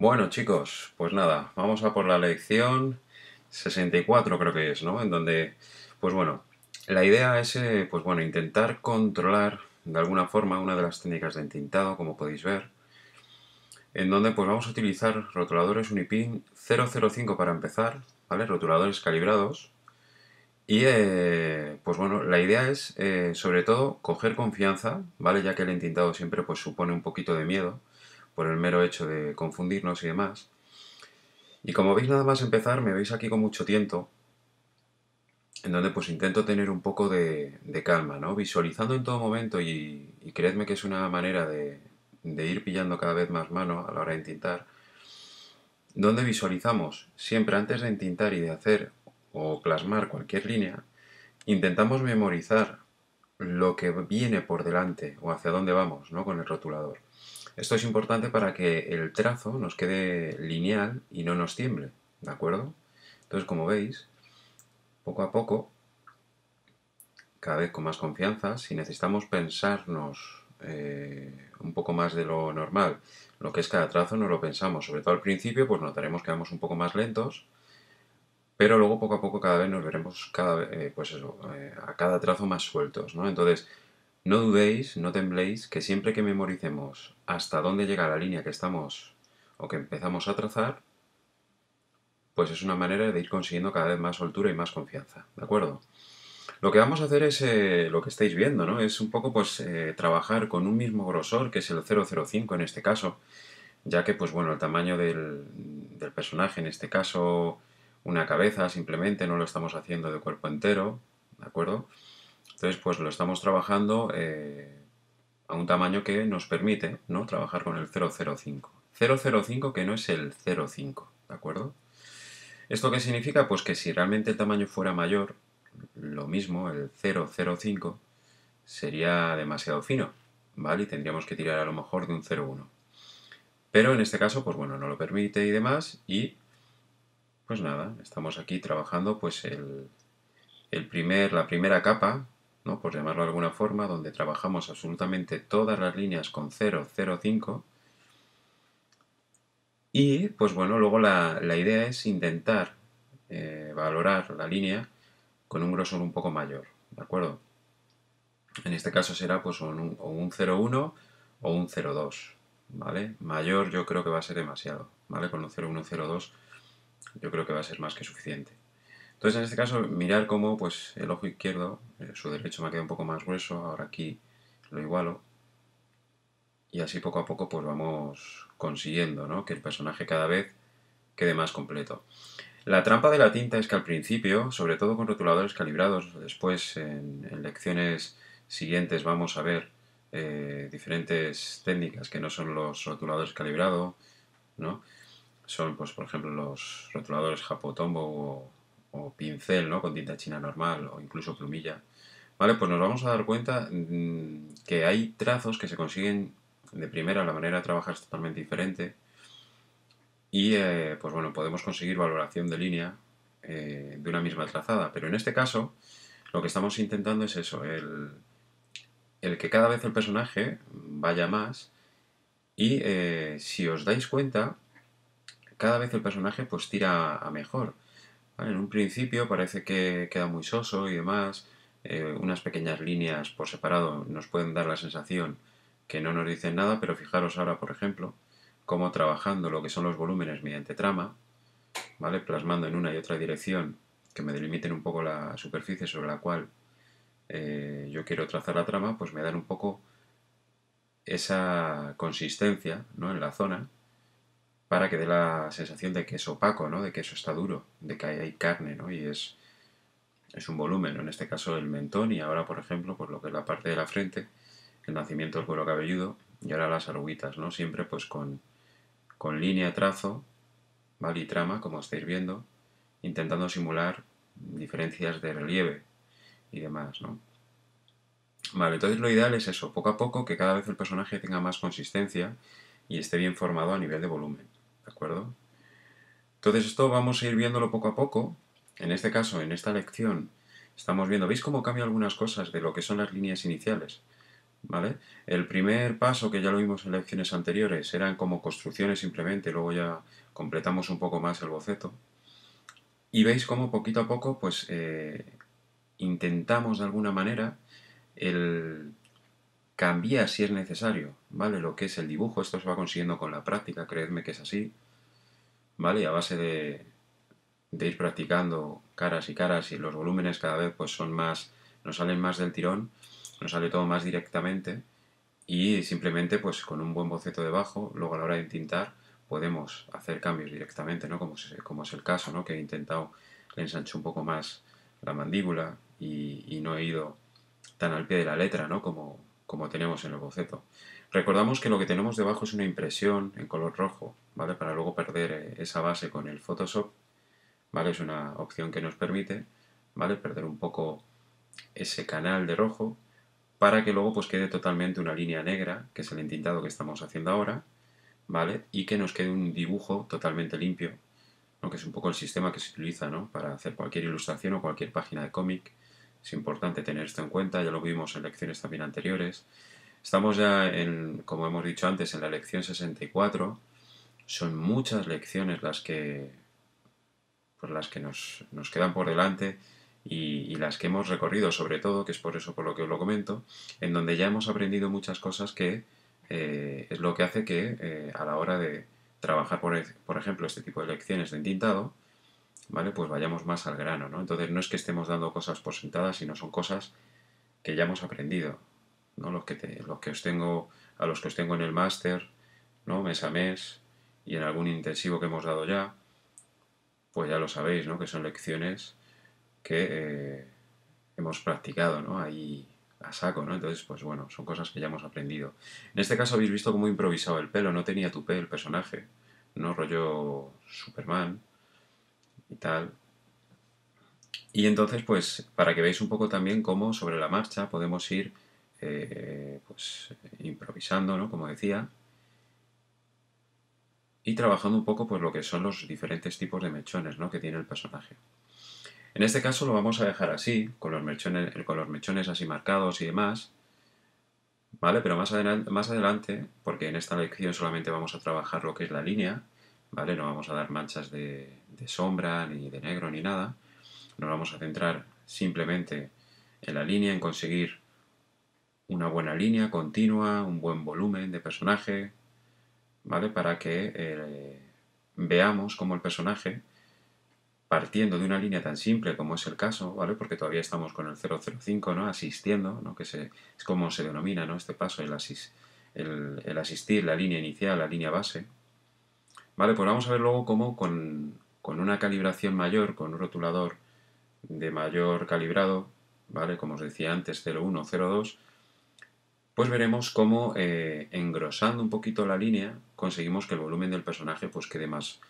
Bueno chicos, pues nada, vamos a por la lección 64 creo que es, ¿no? En donde, pues bueno, la idea es, eh, pues bueno, intentar controlar de alguna forma una de las técnicas de entintado, como podéis ver, en donde pues vamos a utilizar rotuladores Unipin 005 para empezar, ¿vale? Rotuladores calibrados. Y eh, pues bueno, la idea es eh, sobre todo coger confianza, ¿vale? Ya que el entintado siempre pues supone un poquito de miedo por el mero hecho de confundirnos y demás. Y como veis nada más empezar, me veis aquí con mucho tiento, en donde pues intento tener un poco de, calma, ¿no? Visualizando en todo momento y, creedme que es una manera de, ir pillando cada vez más mano a la hora de entintar, donde visualizamos siempre antes de entintar y de hacer o plasmar cualquier línea, intentamos memorizar lo que viene por delante o hacia dónde vamos, ¿no? Con el rotulador. Esto es importante para que el trazo nos quede lineal y no nos tiemble, ¿de acuerdo? Entonces, como veis, poco a poco, cada vez con más confianza, si necesitamos pensarnos eh, un poco más de lo normal, lo que es cada trazo no lo pensamos, sobre todo al principio, pues notaremos que vamos un poco más lentos, pero luego poco a poco cada vez nos veremos cada, eh, pues eh, a cada trazo más sueltos, ¿no? Entonces, no dudéis, no tembléis, que siempre que memoricemos hasta dónde llega la línea que estamos o que empezamos a trazar, pues es una manera de ir consiguiendo cada vez más soltura y más confianza, ¿de acuerdo? Lo que vamos a hacer es eh, lo que estáis viendo, ¿no? Es un poco pues eh, trabajar con un mismo grosor, que es el 005 en este caso, ya que pues bueno, el tamaño del, del personaje, en este caso una cabeza simplemente, no lo estamos haciendo de cuerpo entero, ¿de acuerdo? Entonces, pues lo estamos trabajando eh, a un tamaño que nos permite ¿no? trabajar con el 005. 005 que no es el 05, ¿de acuerdo? ¿Esto qué significa? Pues que si realmente el tamaño fuera mayor, lo mismo, el 005 sería demasiado fino, ¿vale? Y tendríamos que tirar a lo mejor de un 01. Pero en este caso, pues bueno, no lo permite y demás, y pues nada, estamos aquí trabajando pues el, el primer, la primera capa por llamarlo de alguna forma, donde trabajamos absolutamente todas las líneas con 0, 0, 5. Y pues bueno, luego la, idea es intentar eh, valorar la línea con un grosor un poco mayor, ¿de acuerdo? En este caso será pues un, o un 0,1 o un 0,2, ¿vale? Mayor yo creo que va a ser demasiado, ¿vale? Con un 0, 2 yo creo que va a ser más que suficiente. Entonces, en este caso, mirar cómo pues, el ojo izquierdo, eh, su derecho me quedado un poco más grueso, ahora aquí lo igualo. Y así poco a poco pues vamos consiguiendo que el personaje cada vez quede más completo. La trampa de la tinta es que al principio, sobre todo con rotuladores calibrados, después en, lecciones siguientes vamos a ver eh, diferentes técnicas que no son los rotuladores calibrados, ¿no? Son, pues, por ejemplo, los rotuladores Japotombo o o pincel, ¿no? Con tinta china normal o incluso plumilla, ¿vale? Pues nos vamos a dar cuenta mm, que hay trazos que se consiguen de primera, la manera de trabajar es totalmente diferente. Y eh, pues bueno, podemos conseguir valoración de línea eh, de una misma trazada. Pero en este caso, lo que estamos intentando es eso, el, que cada vez el personaje vaya más. Y eh, si os dais cuenta, cada vez el personaje pues tira a mejor. En un principio parece que queda muy soso y demás. Eh, unas pequeñas líneas por separado nos pueden dar la sensación que no nos dicen nada, pero fijaros ahora, por ejemplo, cómo trabajando lo que son los volúmenes mediante trama, ¿vale? plasmando en una y otra dirección que me delimiten un poco la superficie sobre la cual eh, yo quiero trazar la trama, pues me dan un poco esa consistencia ¿no? en la zona para que dé la sensación de que es opaco, ¿no? De que eso está duro, de que hay, carne, ¿no? Y es, un volumen, en este caso el mentón y ahora, por ejemplo, por lo que es la parte de la frente, el nacimiento del cuero cabelludo y ahora las arruguitas, ¿no? Siempre pues con, línea, trazo, ¿vale? Y trama, como estáis viendo, intentando simular diferencias de relieve y demás, ¿no? Vale, entonces lo ideal es eso, poco a poco, que cada vez el personaje tenga más consistencia y esté bien formado a nivel de volumen acuerdo? Entonces esto vamos a ir viéndolo poco a poco. En este caso, en esta lección, estamos viendo, ¿veis cómo cambia algunas cosas de lo que son las líneas iniciales? ¿Vale? El primer paso, que ya lo vimos en lecciones anteriores, eran como construcciones simplemente, luego ya completamos un poco más el boceto. Y veis cómo poquito a poco, pues eh, intentamos de alguna manera el cambia si es necesario, ¿vale? Lo que es el dibujo, esto se va consiguiendo con la práctica, creedme que es así, ¿vale? Y a base de, de ir practicando caras y caras y los volúmenes cada vez pues son más, nos salen más del tirón, nos sale todo más directamente y simplemente pues con un buen boceto debajo, luego a la hora de tintar podemos hacer cambios directamente, ¿no? Como, es, el caso, ¿no? Que he intentado, le ensancho un poco más la mandíbula y, y no he ido tan al pie de la letra, ¿no? Como, como tenemos en el boceto. Recordamos que lo que tenemos debajo es una impresión en color rojo, ¿vale? Para luego perder eh, esa base con el Photoshop, ¿vale? Es una opción que nos permite, ¿vale? Perder un poco ese canal de rojo para que luego pues quede totalmente una línea negra, que es el entintado que estamos haciendo ahora, ¿vale? Y que nos quede un dibujo totalmente limpio, que es un poco el sistema que se utiliza, ¿no? Para hacer cualquier ilustración o cualquier página de cómic, es importante tener esto en cuenta, ya lo vimos en lecciones también anteriores. Estamos ya en, como hemos dicho antes, en la lección 64. Son muchas lecciones las que, pues las que nos, quedan por delante y, las que hemos recorrido, sobre todo, que es por eso por lo que os lo comento, en donde ya hemos aprendido muchas cosas que eh, es lo que hace que eh, a la hora de trabajar, por, por ejemplo, este tipo de lecciones de entintado, ¿vale? Pues vayamos más al grano, ¿no? Entonces no es que estemos dando cosas por sentadas, sino son cosas que ya hemos aprendido, ¿no? Los que, los que os tengo, a los que os tengo en el máster, ¿no? Mes a mes y en algún intensivo que hemos dado ya, pues ya lo sabéis, ¿no? Que son lecciones que eh, hemos practicado, ¿no? Ahí a saco, ¿no? Entonces, pues bueno, son cosas que ya hemos aprendido. En este caso habéis visto cómo improvisado el pelo, no tenía pelo el personaje, ¿no? Rollo Superman, y tal. Y entonces, pues, para que veáis un poco también cómo sobre la marcha podemos ir eh, pues, improvisando, ¿no? Como decía, y trabajando un poco pues, lo que son los diferentes tipos de mechones ¿no? que tiene el personaje. En este caso lo vamos a dejar así, con los mechones, mechones así marcados y demás, ¿vale? Pero más más adelante, porque en esta lección solamente vamos a trabajar lo que es la línea, ¿vale? No vamos a dar manchas de, sombra, ni de negro, ni nada. Nos vamos a centrar simplemente en la línea, en conseguir una buena línea continua, un buen volumen de personaje, ¿vale? Para que eh, veamos cómo el personaje, partiendo de una línea tan simple como es el caso, ¿vale? Porque todavía estamos con el 005, ¿no? Asistiendo, ¿no? Que se, es como se denomina, ¿no? Este paso, el, el asistir, la línea inicial, la línea base, ¿Vale? Pues vamos a ver luego cómo con, una calibración mayor, con un rotulador de mayor calibrado, ¿vale? Como os decía antes, 01, 02, pues veremos cómo eh, engrosando un poquito la línea conseguimos que el volumen del personaje pues quede más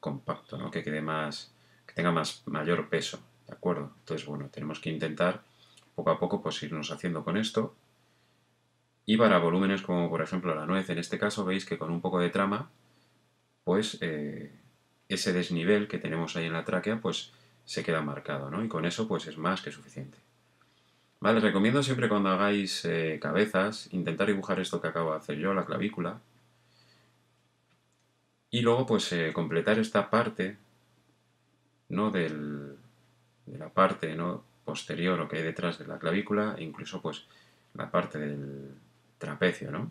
compacto, ¿no? Que quede más, que tenga más, mayor peso, ¿de acuerdo? Entonces, bueno, tenemos que intentar poco a poco pues irnos haciendo con esto. Y para volúmenes como por ejemplo la nuez, en este caso veis que con un poco de trama pues eh, ese desnivel que tenemos ahí en la tráquea, pues se queda marcado, ¿no? Y con eso, pues es más que suficiente. Vale, recomiendo siempre cuando hagáis eh, cabezas, intentar dibujar esto que acabo de hacer yo, la clavícula. Y luego, pues, eh, completar esta parte, ¿no? Del, de la parte, ¿no? Posterior o que hay detrás de la clavícula, e incluso, pues, la parte del trapecio, ¿no?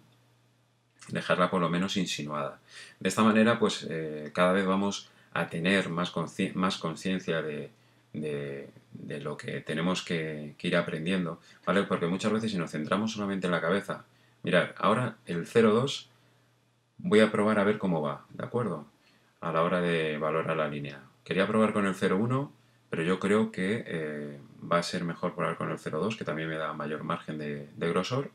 dejarla por lo menos insinuada. De esta manera, pues eh, cada vez vamos a tener más, conciencia de, lo que tenemos que, ir aprendiendo, ¿vale? Porque muchas veces si nos centramos solamente en la cabeza, mirad, ahora el 0,2 voy a probar a ver cómo va, ¿de acuerdo? A la hora de valorar la línea. Quería probar con el 0,1, pero yo creo que eh, va a ser mejor probar con el 0,2, que también me da mayor margen de, de grosor.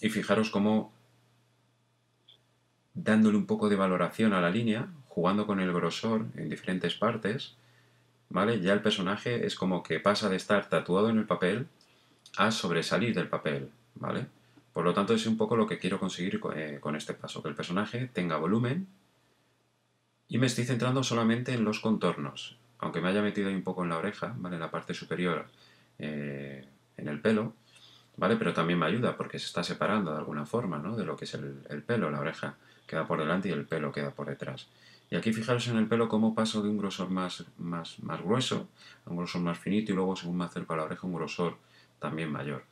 Y fijaros cómo dándole un poco de valoración a la línea, jugando con el grosor en diferentes partes, ¿vale? Ya el personaje es como que pasa de estar tatuado en el papel a sobresalir del papel, ¿vale? Por lo tanto, es un poco lo que quiero conseguir eh, con, este paso, que el personaje tenga volumen y me estoy centrando solamente en los contornos, aunque me haya metido ahí un poco en la oreja, ¿vale? En la parte superior, eh, en el pelo, ¿vale? Pero también me ayuda porque se está separando de alguna forma, ¿no? De lo que es el pelo, la oreja queda por delante y el pelo queda por detrás. Y aquí fijaros en el pelo cómo paso de un grosor más, más, más grueso a un grosor más finito y luego según me acerco a la oreja un grosor también mayor.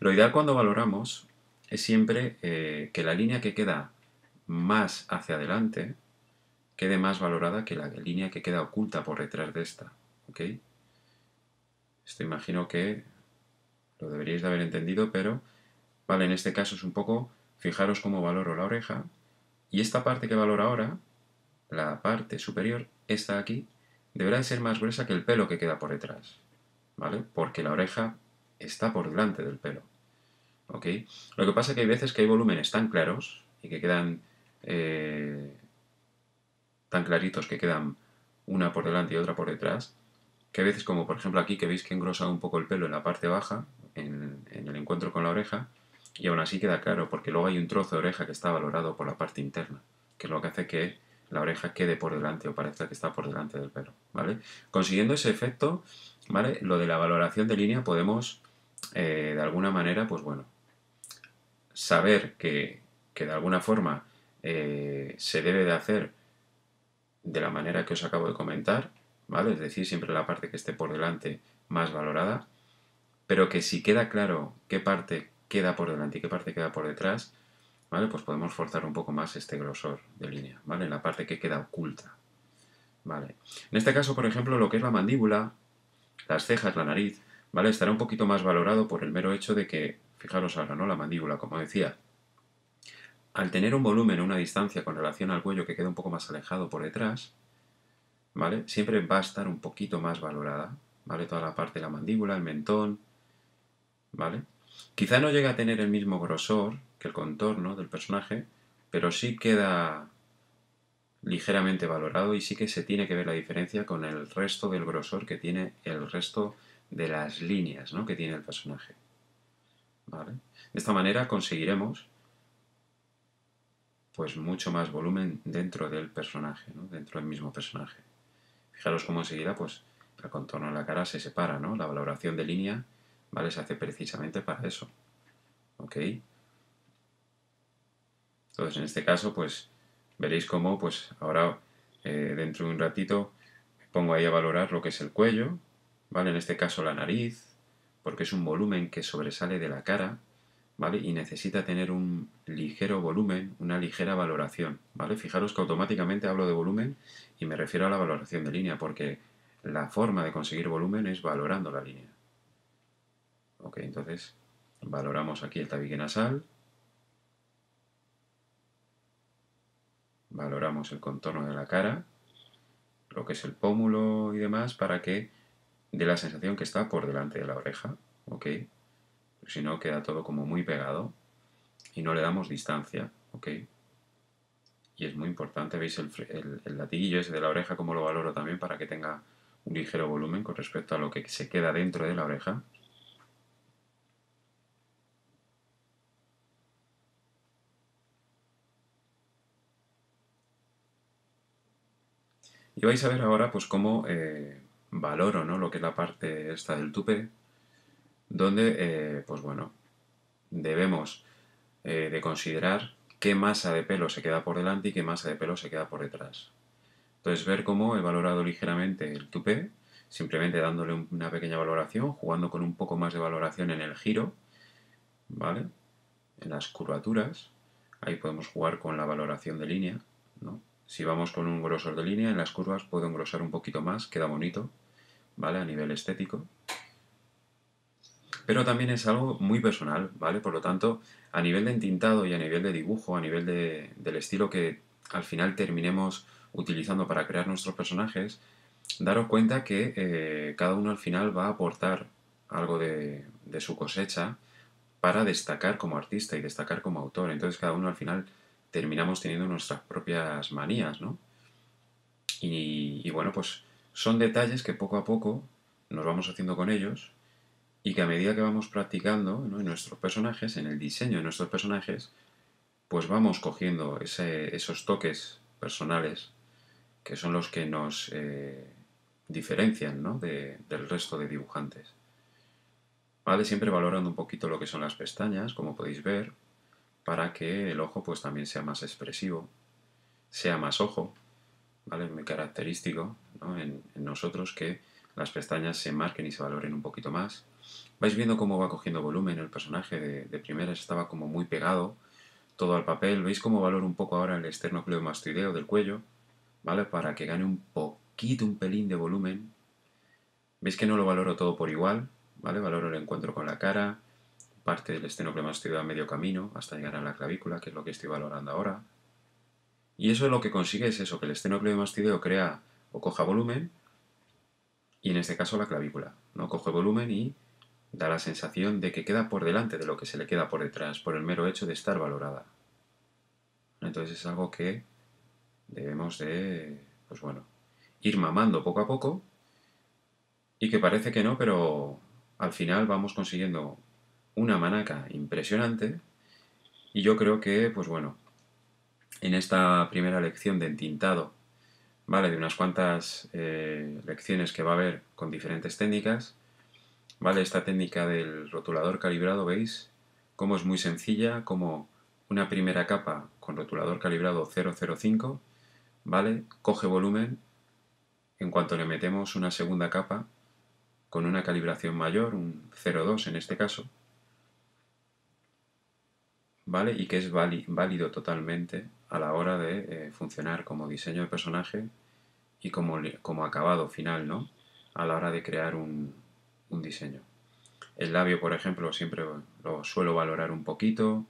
Lo ideal cuando valoramos es siempre eh, que la línea que queda más hacia adelante quede más valorada que la línea que queda oculta por detrás de esta. Esto imagino que lo deberíais de haber entendido, pero vale, en este caso es un poco, fijaros cómo valoro la oreja, y esta parte que valora ahora, la parte superior, esta de aquí, deberá ser más gruesa que el pelo que queda por detrás, ¿vale? Porque la oreja está por delante del pelo, ¿ok? Lo que pasa es que hay veces que hay volúmenes tan claros y que quedan eh, tan claritos que quedan una por delante y otra por detrás, que a veces, como por ejemplo aquí, que veis que engrosa un poco el pelo en la parte baja, en el encuentro con la oreja, y aún así queda claro, porque luego hay un trozo de oreja que está valorado por la parte interna, que es lo que hace que la oreja quede por delante o parezca que está por delante del pelo, ¿vale? Consiguiendo ese efecto, ¿vale? Lo de la valoración de línea podemos, eh, de alguna manera, pues bueno, saber que, que de alguna forma eh, se debe de hacer de la manera que os acabo de comentar, ¿vale? Es decir, siempre la parte que esté por delante más valorada, pero que si queda claro qué parte queda por delante y qué parte queda por detrás, ¿vale? Pues podemos forzar un poco más este grosor de línea, ¿vale? En la parte que queda oculta, ¿vale? En este caso, por ejemplo, lo que es la mandíbula, las cejas, la nariz, ¿vale? Estará un poquito más valorado por el mero hecho de que, fijaros ahora, ¿no? La mandíbula, como decía, al tener un volumen, una distancia con relación al cuello que queda un poco más alejado por detrás, ¿vale? Siempre va a estar un poquito más valorada, ¿vale? Toda la parte de la mandíbula, el mentón, ¿vale? Quizá no llega a tener el mismo grosor que el contorno del personaje, pero sí queda ligeramente valorado y sí que se tiene que ver la diferencia con el resto del grosor que tiene el resto de las líneas ¿no? que tiene el personaje. De esta manera conseguiremos pues mucho más volumen dentro del personaje, dentro del mismo personaje. Fijaros cómo enseguida pues, el contorno de la cara se separa, ¿no? la valoración de línea ¿vale? Se hace precisamente para eso, ¿ok? Entonces, en este caso, pues veréis cómo, pues ahora, eh, dentro de un ratito, pongo ahí a valorar lo que es el cuello, ¿vale? En este caso la nariz, porque es un volumen que sobresale de la cara, ¿vale? Y necesita tener un ligero volumen, una ligera valoración, ¿vale? Fijaros que automáticamente hablo de volumen y me refiero a la valoración de línea, porque la forma de conseguir volumen es valorando la línea entonces valoramos aquí el tabique nasal. Valoramos el contorno de la cara, lo que es el pómulo y demás, para que dé la sensación que está por delante de la oreja. Ok, si no queda todo como muy pegado y no le damos distancia. Ok, y es muy importante, veis el, el latiguillo ese de la oreja, como lo valoro también para que tenga un ligero volumen con respecto a lo que se queda dentro de la oreja. Y vais a ver ahora pues cómo eh, valoro ¿no? lo que es la parte esta del tupé, donde eh, pues bueno, debemos eh, de considerar qué masa de pelo se queda por delante y qué masa de pelo se queda por detrás. Entonces ver cómo he valorado ligeramente el tupé, simplemente dándole una pequeña valoración, jugando con un poco más de valoración en el giro, ¿vale? En las curvaturas, ahí podemos jugar con la valoración de línea, ¿no? Si vamos con un grosor de línea, en las curvas puedo engrosar un poquito más, queda bonito, ¿vale? A nivel estético. Pero también es algo muy personal, ¿vale? Por lo tanto, a nivel de entintado y a nivel de dibujo, a nivel de, del estilo que al final terminemos utilizando para crear nuestros personajes, daros cuenta que eh, cada uno al final va a aportar algo de, su cosecha para destacar como artista y destacar como autor. Entonces cada uno al final terminamos teniendo nuestras propias manías, ¿no? Y, bueno, pues son detalles que poco a poco nos vamos haciendo con ellos y que a medida que vamos practicando en nuestros personajes, en el diseño de nuestros personajes, pues vamos cogiendo esos toques personales que son los que nos eh, diferencian ¿no? del resto de dibujantes. ¿Vale? Siempre valorando un poquito lo que son las pestañas, como podéis ver, para que el ojo pues también sea más expresivo, sea más ojo, ¿vale? Muy característico en, nosotros que las pestañas se marquen y se valoren un poquito más. Vais viendo cómo va cogiendo volumen el personaje, de, de primeras estaba como muy pegado todo al papel, veis cómo valoro un poco ahora el externo del cuello, ¿vale? Para que gane un poquito, un pelín de volumen. Veis que no lo valoro todo por igual, ¿vale? Valoro el encuentro con la cara, parte del estenoplastido a medio camino hasta llegar a la clavícula, que es lo que estoy valorando ahora. Y eso es lo que consigue es eso, que el mastideo crea o coja volumen, y en este caso la clavícula, ¿no? Coge volumen y da la sensación de que queda por delante de lo que se le queda por detrás, por el mero hecho de estar valorada. Entonces es algo que debemos de, pues bueno, ir mamando poco a poco y que parece que no, pero al final vamos consiguiendo una manaca impresionante y yo creo que, pues bueno, en esta primera lección de entintado, ¿vale? De unas cuantas eh, lecciones que va a haber con diferentes técnicas, ¿vale? Esta técnica del rotulador calibrado, ¿veis? Cómo es muy sencilla, como una primera capa con rotulador calibrado 005, ¿vale? Coge volumen en cuanto le metemos una segunda capa con una calibración mayor, un 0,2 en este caso, ¿vale? Y que es válido totalmente a la hora de eh, funcionar como diseño de personaje y como, como acabado final, ¿no? A la hora de crear un, diseño. El labio, por ejemplo, siempre lo suelo valorar un poquito,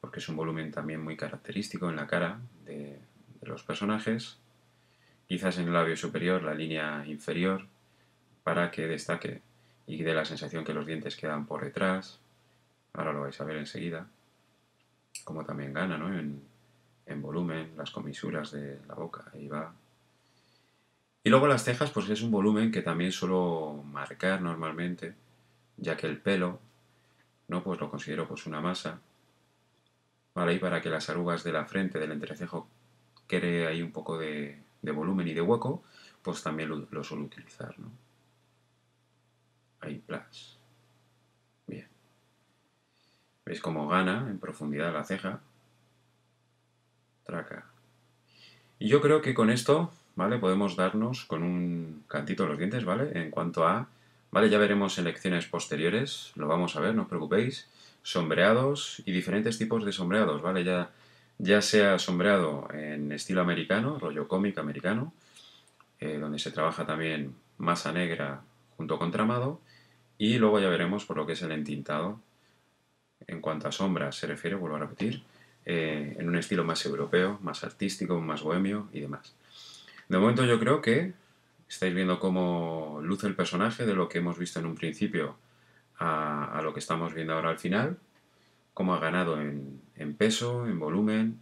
porque es un volumen también muy característico en la cara de, de los personajes. Quizás en el labio superior, la línea inferior, para que destaque y dé la sensación que los dientes quedan por detrás. Ahora lo vais a ver enseguida como también gana ¿no? en, volumen, las comisuras de la boca, ahí va. Y luego las cejas, pues es un volumen que también suelo marcar normalmente, ya que el pelo, ¿no? Pues lo considero pues una masa, ¿vale? Y para que las arrugas de la frente, del entrecejo, quede ahí un poco de, volumen y de hueco, pues también lo, suelo utilizar, ¿no? Ahí, plas. Veis cómo gana en profundidad la ceja. Traca. Y yo creo que con esto, ¿vale? Podemos darnos con un cantito los dientes, ¿vale? En cuanto a... Vale, ya veremos en lecciones posteriores, lo vamos a ver, no os preocupéis. Sombreados y diferentes tipos de sombreados, ¿vale? Ya, ya sea sombreado en estilo americano, rollo cómic americano, eh, donde se trabaja también masa negra junto con tramado, y luego ya veremos por lo que es el entintado en cuanto a sombras se refiere, vuelvo a repetir, eh, en un estilo más europeo, más artístico, más bohemio y demás. De momento yo creo que estáis viendo cómo luce el personaje de lo que hemos visto en un principio a, lo que estamos viendo ahora al final, cómo ha ganado en, peso, en volumen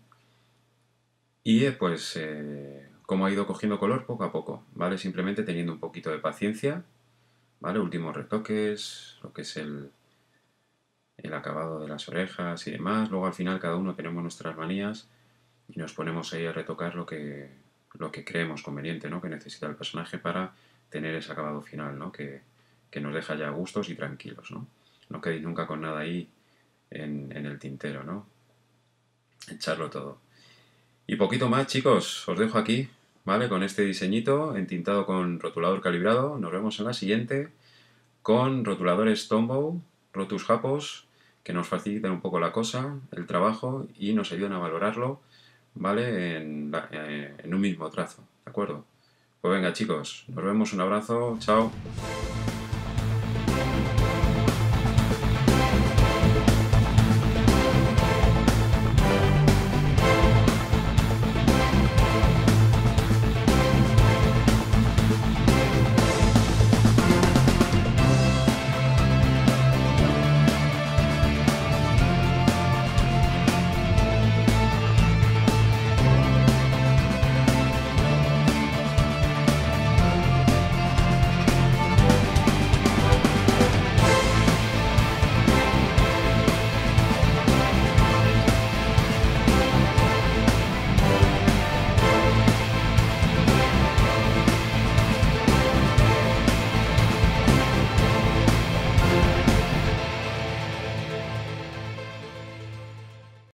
y eh, pues, eh, cómo ha ido cogiendo color poco a poco, ¿vale? Simplemente teniendo un poquito de paciencia, Últimos retoques, lo que es el, el acabado de las orejas y demás. Luego al final cada uno tenemos nuestras manías y nos ponemos ahí a retocar lo que, lo que creemos conveniente, ¿no? Que necesita el personaje para tener ese acabado final, ¿no? Que, nos deja ya gustos y tranquilos, ¿no? No quedéis nunca con nada ahí en, el tintero, ¿no? Echarlo todo. Y poquito más, chicos. Os dejo aquí, ¿vale? Con este diseñito entintado con rotulador calibrado. Nos vemos en la siguiente con rotuladores Tombow, Rotus Japos que nos faciliten un poco la cosa, el trabajo y nos ayudan a valorarlo, ¿vale? En, eh, en un mismo trazo, ¿de acuerdo? Pues venga chicos, nos vemos, un abrazo, chao.